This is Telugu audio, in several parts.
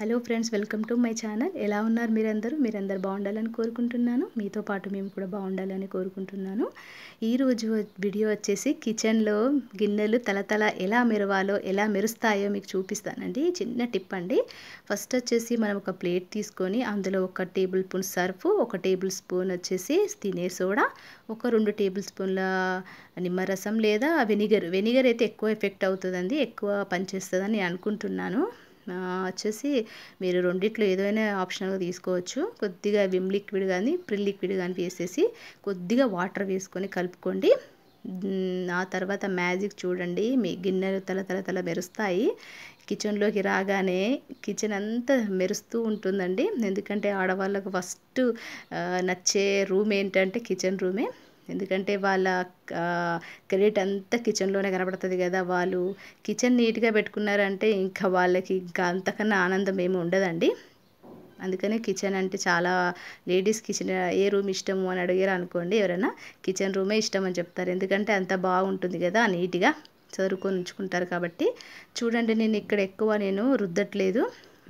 hello friends welcome to my channel ఎలా ఉన్నారు మీరందరూ మీరందరూ బాగుండాలని కోరుకుంటున్నాను మీతో పాటు మేము కూడా బాగుండాలని కోరుకుంటున్నాను ఈరోజు వీడియో వచ్చేసి కిచెన్లో గిన్నెలు తలతల ఎలా మెరవాలో ఎలా మెరుస్తాయో మీకు చూపిస్తానండి చిన్న టిప్ అండి ఫస్ట్ వచ్చేసి మనం ఒక ప్లేట్ తీసుకొని అందులో ఒక టేబుల్ స్పూన్ సర్ఫ్ ఒక టేబుల్ స్పూన్ వచ్చేసి తినే సోడా ఒక రెండు టేబుల్ స్పూన్ల నిమ్మరసం లేదా వెనిగర్ వెనిగర్ అయితే ఎక్కువ ఎఫెక్ట్ అవుతుందండి ఎక్కువ పనిచేస్తుందని అనుకుంటున్నాను వచ్చేసి మీరు రెండిట్లో ఏదైనా ఆప్షనల్గా తీసుకోవచ్చు కొద్దిగా విమ్ లిక్విడ్ కానీ ప్రిల్ లిక్విడ్ కానీ వేసేసి కొద్దిగా వాటర్ వేసుకొని కలుపుకోండి ఆ తర్వాత మ్యాజిక్ చూడండి మీ గిన్నెలు తల తల తల మెరుస్తాయి కిచెన్లోకి రాగానే కిచెన్ అంతా మెరుస్తూ ఉంటుందండి ఎందుకంటే ఆడవాళ్ళకు ఫస్ట్ నచ్చే రూమ్ ఏంటంటే కిచెన్ రూమే ఎందుకంటే వాళ్ళ క్రెడిట్ అంతా కిచెన్లోనే కనబడుతుంది కదా వాళ్ళు కిచెన్ నీట్గా పెట్టుకున్నారంటే ఇంకా వాళ్ళకి ఇంకా అంతకన్నా ఆనందం ఏమి ఉండదండి అందుకనే కిచెన్ అంటే చాలా లేడీస్ కిచెన్ ఏ రూమ్ ఇష్టము అని అడిగారు అనుకోండి ఎవరైనా కిచెన్ రూమే ఇష్టం అని చెప్తారు ఎందుకంటే అంత బాగుంటుంది కదా నీట్గా చదువుకొని ఉంచుకుంటారు కాబట్టి చూడండి నేను ఇక్కడ ఎక్కువ నేను రుద్దట్లేదు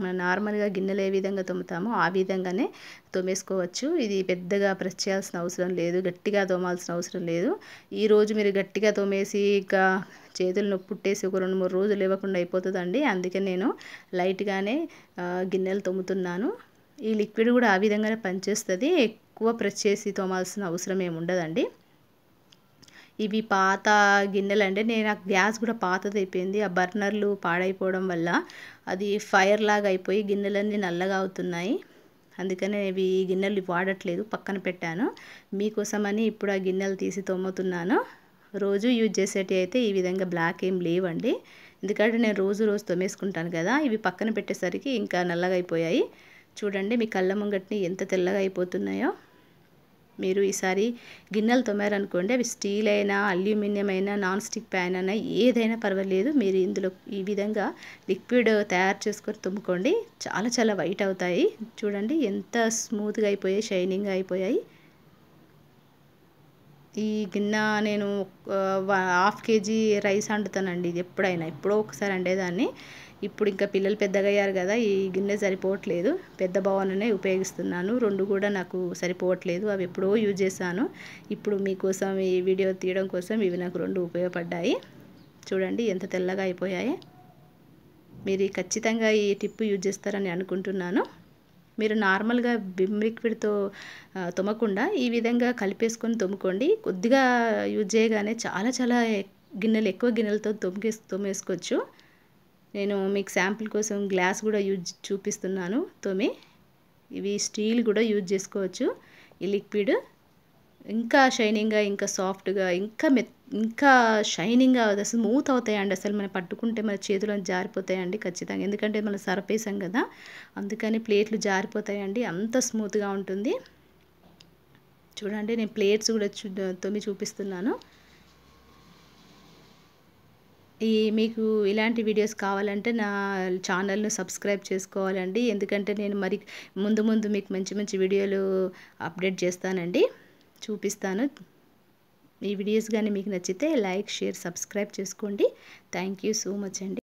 మనం నార్మల్గా గిన్నెలు ఏ విధంగా తోముతామో ఆ విధంగానే తోమేసుకోవచ్చు ఇది పెద్దగా ప్రెస్ చేయాల్సిన అవసరం లేదు గట్టిగా తోమాల్సిన అవసరం లేదు ఈరోజు మీరు గట్టిగా తోమేసి ఇంకా చేతులు నొప్పి పుట్టేసి ఒక రెండు మూడు రోజులు ఇవ్వకుండా అయిపోతుందండి అందుకే నేను లైట్గానే గిన్నెలు తోముతున్నాను ఈ లిక్విడ్ కూడా ఆ విధంగానే పనిచేస్తుంది ఎక్కువ ప్రెస్ చేసి తోమాల్సిన అవసరం ఏమి ఉండదండి ఇవి పాత గిన్నెలు అంటే నేను నాకు గ్యాస్ కూడా పాతది అయిపోయింది ఆ బర్నర్లు పాడైపోవడం వల్ల అది ఫైర్ లాగా అయిపోయి గిన్నెలన్నీ నల్లగా అవుతున్నాయి అందుకనే ఇవి గిన్నెలు వాడట్లేదు పక్కన పెట్టాను మీకోసమని ఇప్పుడు ఆ గిన్నెలు తీసి తోముతున్నాను రోజు యూజ్ చేసేటి అయితే ఈ విధంగా బ్లాక్ ఏం లేవండి ఎందుకంటే నేను రోజు రోజు తోమేసుకుంటాను కదా ఇవి పక్కన పెట్టేసరికి ఇంకా నల్లగా అయిపోయాయి చూడండి మీ కళ్ళ ముంగట్ని ఎంత తెల్లగా అయిపోతున్నాయో మీరు ఈసారి గిన్నెలు తోమారనుకోండి అవి స్టీల్ అయినా అల్యూమినియం అయినా నాన్ స్టిక్ ప్యాన్ అయినా ఏదైనా పర్వాలేదు మీరు ఇందులో ఈ విధంగా లిక్విడ్ తయారు చేసుకొని తుమ్ముకోండి చాలా చాలా వైట్ అవుతాయి చూడండి ఎంత స్మూత్గా అయిపోయాయి షైనింగ్గా అయిపోయాయి ఈ గిన్నె నేను హాఫ్ కేజీ రైస్ వండుతానండి ఇది ఎప్పుడైనా ఎప్పుడో ఒకసారి వండేదాన్ని ఇప్పుడు ఇంకా పిల్లలు పెద్దగా అయ్యారు కదా ఈ గిన్నె సరిపోవట్లేదు పెద్ద భవనే ఉపయోగిస్తున్నాను రెండు కూడా నాకు సరిపోవట్లేదు అవి ఎప్పుడో యూజ్ చేశాను ఇప్పుడు మీకోసం ఈ వీడియో తీయడం కోసం ఇవి నాకు రెండు ఉపయోగపడ్డాయి చూడండి ఎంత తెల్లగా అయిపోయాయి మీరు ఖచ్చితంగా ఈ టిప్ యూజ్ చేస్తారని అనుకుంటున్నాను మీరు నార్మల్గా బిమ్ లిక్విడ్తో తుమ్మకుండా ఈ విధంగా కలిపేసుకొని తుమ్ముకోండి కొద్దిగా యూజ్ చేయగానే చాలా చాలా గిన్నెలు ఎక్కువ గిన్నెలతో తొమ్మికే తోమేసుకోవచ్చు నేను మీకు శాంపుల్ కోసం గ్లాస్ కూడా యూజ్ చూపిస్తున్నాను తోమి ఇవి స్టీల్ కూడా యూజ్ చేసుకోవచ్చు ఈ లిక్విడ్ ఇంకా షైనింగ్గా ఇంకా సాఫ్ట్గా ఇంకా మె ఇంకా షైనింగ్గా అసలు స్మూత్ అవుతాయండి అసలు మనం పట్టుకుంటే మన చేతులు జారిపోతాయండి ఖచ్చితంగా ఎందుకంటే మనం సరపేసాం కదా అందుకని ప్లేట్లు జారిపోతాయండి అంత స్మూత్గా ఉంటుంది చూడండి నేను ప్లేట్స్ కూడా చూ తొమ్మి చూపిస్తున్నాను ఈ మీకు ఇలాంటి వీడియోస్ కావాలంటే నా ఛానల్ను సబ్స్క్రైబ్ చేసుకోవాలండి ఎందుకంటే నేను మరి ముందు ముందు మీకు మంచి మంచి వీడియోలు అప్డేట్ చేస్తానండి చూపిస్తాను ఈ వీడియోస్ కానీ మీకు నచ్చితే లైక్ షేర్ సబ్స్క్రైబ్ చేసుకోండి థ్యాంక్ యూ సో మచ్ అండి